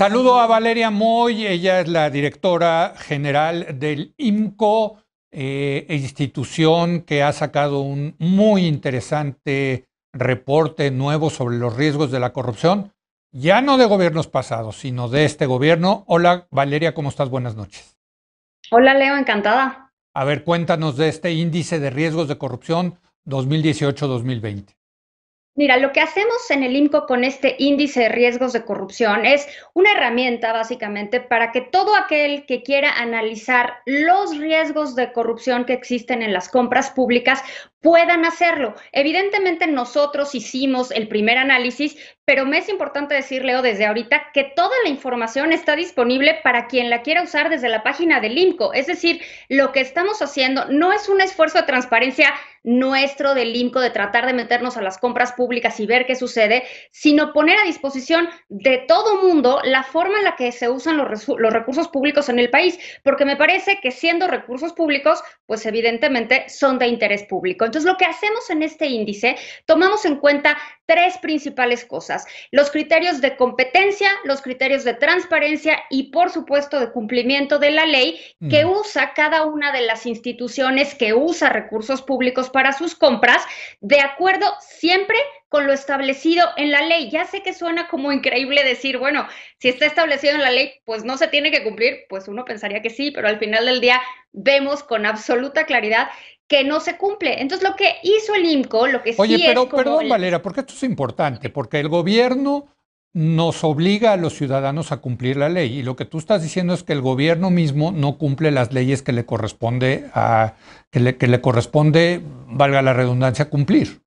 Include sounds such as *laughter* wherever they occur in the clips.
Saludo a Valeria Moy, ella es la directora general del IMCO, eh, institución que ha sacado un muy interesante reporte nuevo sobre los riesgos de la corrupción, ya no de gobiernos pasados, sino de este gobierno. Hola Valeria, ¿cómo estás? Buenas noches. Hola Leo, encantada. A ver, cuéntanos de este índice de riesgos de corrupción 2018-2020. Mira, lo que hacemos en el IMCO con este índice de riesgos de corrupción es una herramienta básicamente para que todo aquel que quiera analizar los riesgos de corrupción que existen en las compras públicas puedan hacerlo. Evidentemente nosotros hicimos el primer análisis, pero me es importante decir, Leo, desde ahorita que toda la información está disponible para quien la quiera usar desde la página del IMCO. Es decir, lo que estamos haciendo no es un esfuerzo de transparencia nuestro del IMCO de tratar de meternos a las compras públicas y ver qué sucede, sino poner a disposición de todo mundo la forma en la que se usan los, los recursos públicos en el país, porque me parece que siendo recursos públicos, pues evidentemente son de interés público. Entonces, lo que hacemos en este índice, tomamos en cuenta tres principales cosas, los criterios de competencia, los criterios de transparencia y por supuesto de cumplimiento de la ley que usa cada una de las instituciones que usa recursos públicos para sus compras, de acuerdo siempre con lo establecido en la ley. Ya sé que suena como increíble decir, bueno, si está establecido en la ley, pues no se tiene que cumplir, pues uno pensaría que sí, pero al final del día vemos con absoluta claridad que no se cumple. Entonces, lo que hizo el IMCO, lo que Oye, sí pero, es pero perdón, Valera, Valera, porque tú importante porque el gobierno nos obliga a los ciudadanos a cumplir la ley y lo que tú estás diciendo es que el gobierno mismo no cumple las leyes que le corresponde a que le, corresponde valga la redundancia cumplir.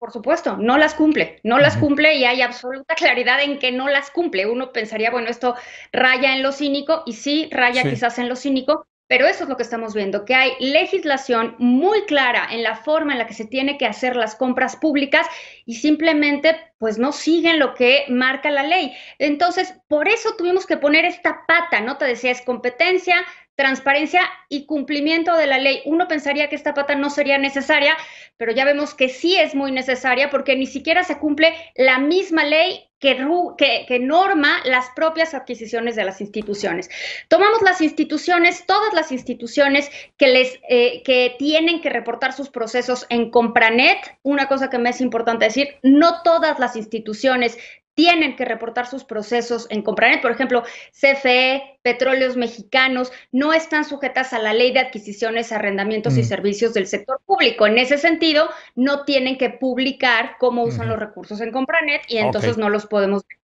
Por supuesto, no las cumple, no las cumple y hay absoluta claridad en que no las cumple. Uno pensaría, bueno, esto raya en lo cínico y sí, raya quizás en lo cínico, pero eso es lo que estamos viendo, que hay legislación muy clara en la forma en la que se tiene que hacer las compras públicas y simplemente pues no siguen lo que marca la ley. Entonces, por eso tuvimos que poner esta pata, ¿no? Te decía, es competencia, transparencia y cumplimiento de la ley. Uno pensaría que esta pata no sería necesaria, pero ya vemos que sí es muy necesaria porque ni siquiera se cumple la misma ley que, norma las propias adquisiciones de las instituciones. Tomamos las instituciones, todas las instituciones que, les, eh, que tienen que reportar sus procesos en Compranet. Una cosa que me es importante decir, no todas las instituciones tienen que reportar sus procesos en Compranet. Por ejemplo, CFE, Petróleos Mexicanos, no están sujetas a la ley de adquisiciones, arrendamientos y mm. servicios del sector en ese sentido, no tienen que publicar cómo usan los recursos en Compranet y entonces no los podemos ver.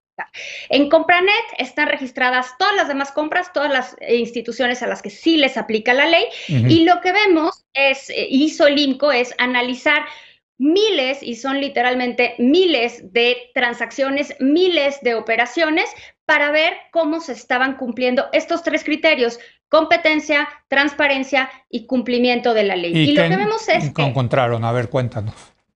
En Compranet están registradas todas las demás compras, todas las eh, instituciones a las que sí les aplica la ley y lo que vemos es, eh, hizo el es analizar miles, y son literalmente miles de transacciones, miles de operaciones para ver cómo se estaban cumpliendo estos tres criterios, competencia, transparencia y cumplimiento de la ley. Y, lo que vemos es que encontraron, a ver, cuéntanos.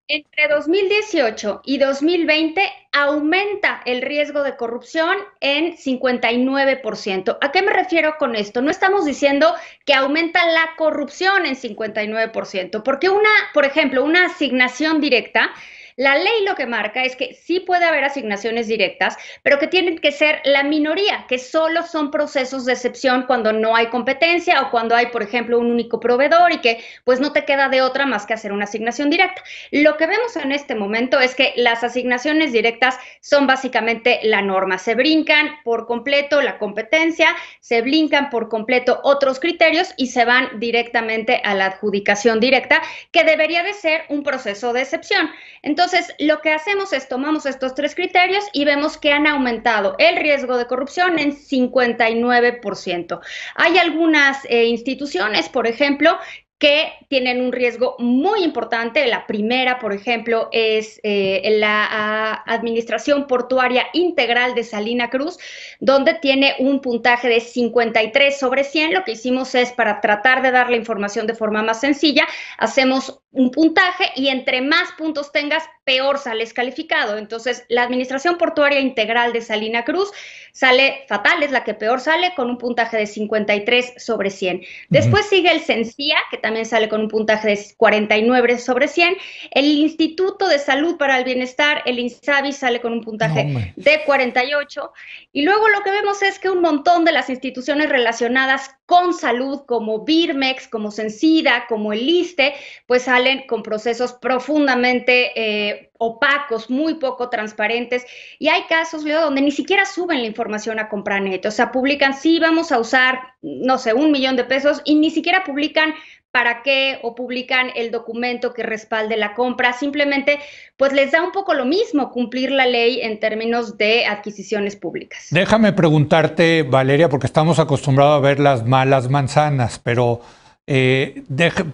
Entre 2018 y 2020 aumenta el riesgo de corrupción en 59%. ¿A qué me refiero con esto? No estamos diciendo que aumenta la corrupción en 59%, porque una, por ejemplo, una asignación directa la ley lo que marca es que sí puede haber asignaciones directas, pero que tienen que ser la minoría, que solo son procesos de excepción cuando no hay competencia o cuando hay, por ejemplo, un único proveedor y que pues no te queda de otra más que hacer una asignación directa. Lo que vemos en este momento es que las asignaciones directas son básicamente la norma. Se brincan por completo la competencia, se brincan por completo otros criterios y se van directamente a la adjudicación directa, que debería de ser un proceso de excepción. Entonces, entonces, lo que hacemos es tomamos estos tres criterios y vemos que han aumentado el riesgo de corrupción en 59%. Hay algunas eh, instituciones, por ejemplo, que tienen un riesgo muy importante. La primera, por ejemplo, es eh, la ah, Administración Portuaria Integral de Salina Cruz, donde tiene un puntaje de 53 sobre 100. Lo que hicimos es, para tratar de dar la información de forma más sencilla, hacemos un puntaje y entre más puntos tengas, peor sales calificado. Entonces, la Administración Portuaria Integral de Salina Cruz sale fatal, es la que peor sale, con un puntaje de 53 sobre 100. Después sigue el CENCIA, que también sale con un puntaje de 49 sobre 100. El Instituto de Salud para el Bienestar, el INSABI, sale con un puntaje de 48. Y luego lo que vemos es que un montón de las instituciones relacionadas con salud, como BIRMEX, como CENCIDA, como el ISTE, pues salen con procesos profundamente... Eh, opacos, muy poco transparentes. Y hay casos, donde ni siquiera suben la información a Compranet. O sea, publican, si vamos a usar, no sé, un millón de pesos y ni siquiera publican para qué o publican el documento que respalde la compra. Simplemente, pues les da un poco lo mismo cumplir la ley en términos de adquisiciones públicas. Déjame preguntarte, Valeria, porque estamos acostumbrados a ver las malas manzanas, pero... Eh,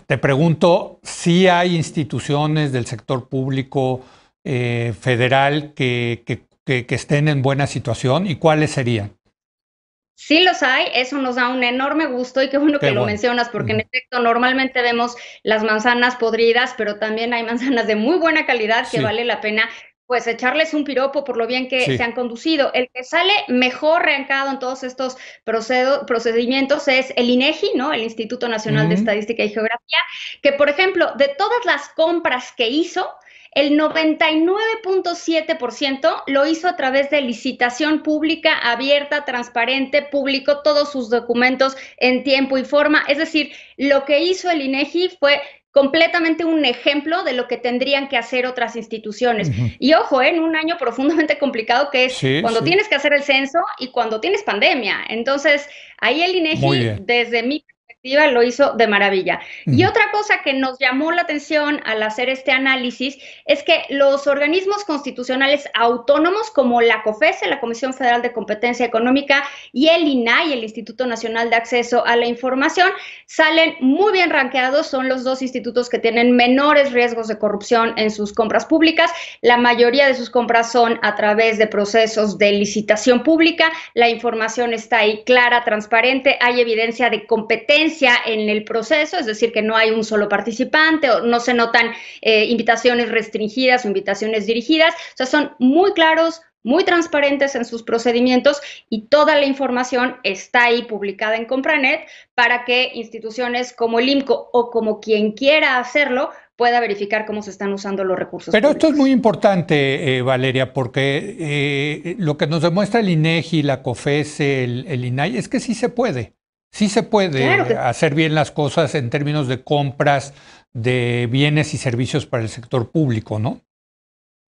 te pregunto si hay instituciones del sector público eh, federal que, estén en buena situación y cuáles serían. Sí los hay, eso nos da un enorme gusto y qué bueno que lo mencionas porque en efecto normalmente vemos las manzanas podridas, pero también hay manzanas de muy buena calidad que vale la pena pues echarles un piropo por lo bien que se han conducido. El que sale mejor reancado en todos estos procedimientos es el INEGI, e ¿no? El Instituto Nacional de Estadística y Geografía, que por ejemplo, de todas las compras que hizo, el 99.7% lo hizo a través de licitación pública, abierta, transparente, publicó todos sus documentos en tiempo y forma. Es decir, lo que hizo el INEGI e fue completamente un ejemplo de lo que tendrían que hacer otras instituciones. Y ojo, ¿eh? en un año profundamente *laughs* complicado que es cuando tienes que hacer el censo y cuando tienes pandemia. Entonces, ahí el INEGI, desde mi lo hizo de maravilla. Y otra cosa que nos llamó la atención al hacer este análisis es que los organismos constitucionales autónomos como la COFESE, la Comisión Federal de Competencia Económica, y el INAI, el Instituto Nacional de Acceso a la Información, salen muy bien ranqueados, son los dos institutos que tienen menores riesgos de corrupción en sus compras públicas. La mayoría de sus compras son a través de procesos de licitación pública, la información está ahí clara, transparente, hay evidencia de competencia en el proceso, es decir, que no hay un solo participante o no se notan eh, invitaciones restringidas o invitaciones dirigidas. O sea, son muy claros, muy transparentes en sus procedimientos y toda la información está ahí publicada en Compranet para que instituciones como el IMCO o como quien quiera hacerlo pueda verificar cómo se están usando los recursos. Pero esto es muy importante, eh, Valeria, porque eh, lo que nos demuestra el INEGI, la COFESE, el INAI, es que sí se puede. Sí se puede hacer bien las cosas en términos de compras de bienes y servicios para el sector público, ¿no?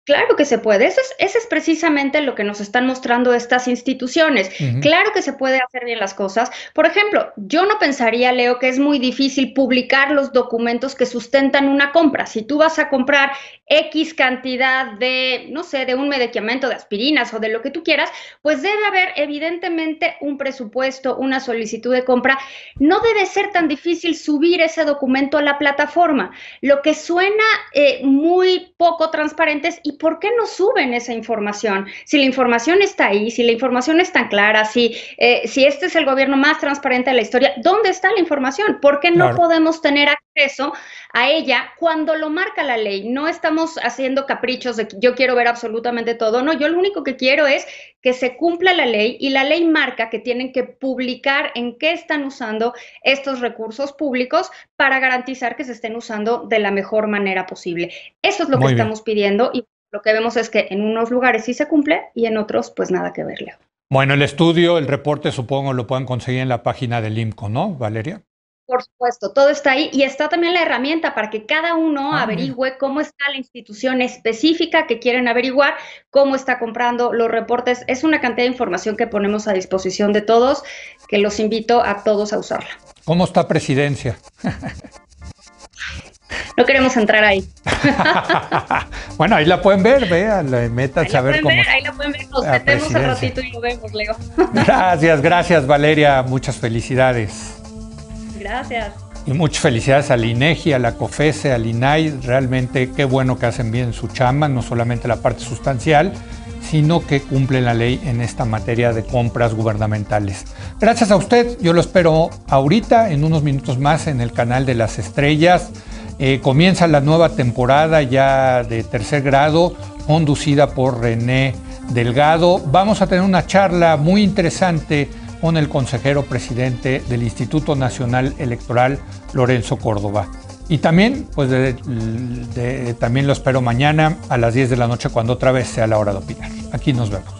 Claro que se puede. Eso es, precisamente lo que nos están mostrando estas instituciones. Claro que se puede hacer bien las cosas. Por ejemplo, yo no pensaría, Leo, que es muy difícil publicar los documentos que sustentan una compra. Si tú vas a comprar X cantidad de, no sé, de un medicamento, de aspirinas o de lo que tú quieras, pues debe haber evidentemente un presupuesto, una solicitud de compra. No debe ser tan difícil subir ese documento a la plataforma. Lo que suena eh, muy poco transparente es, ¿y por qué no suben esa información? Si la información está ahí, si la información es tan clara, si, eh, si este es el gobierno más transparente de la historia, ¿dónde está la información? ¿Por qué no podemos tener acceso a ella cuando lo marca la ley? No estamos haciendo caprichos de que yo quiero ver absolutamente todo. No, yo lo único que quiero es que se cumpla la ley y la ley marca que tienen que publicar en qué están usando estos recursos públicos para garantizar que se estén usando de la mejor manera posible. Eso es lo que estamos pidiendo y lo que vemos es que en unos lugares sí se cumple y en otros pues nada que verle. Bueno, el estudio, el reporte supongo lo pueden conseguir en la página del IMCO, ¿no, Valeria? Por supuesto, todo está ahí y está también la herramienta para que cada uno ah, averigüe cómo está la institución específica que quieren averiguar, cómo está comprando los reportes. Es una cantidad de información que ponemos a disposición de todos, que los invito a todos a usarla. ¿Cómo está presidencia? *laughs* no queremos entrar ahí. *laughs* bueno, ahí la pueden ver, la meta, a saber cómo. ahí la pueden ver, nos metemos un ratito y lo vemos, Leo. *laughs* gracias, gracias, Valeria, muchas felicidades. Gracias. Y muchas felicidades al INEGI, a la COFESE, al INAI. Realmente qué bueno que hacen bien su chamba, no solamente la parte sustancial, sino que cumplen la ley en esta materia de compras gubernamentales. Gracias a usted, yo lo espero ahorita, en unos minutos más, en el canal de las estrellas. Eh, comienza la nueva temporada ya de tercer grado, conducida por René Delgado. Vamos a tener una charla muy interesante con el consejero presidente del Instituto Nacional Electoral, Lorenzo Córdoba. Y también, pues también lo espero mañana a las 10 de la noche cuando otra vez sea la hora de opinar. Aquí nos vemos.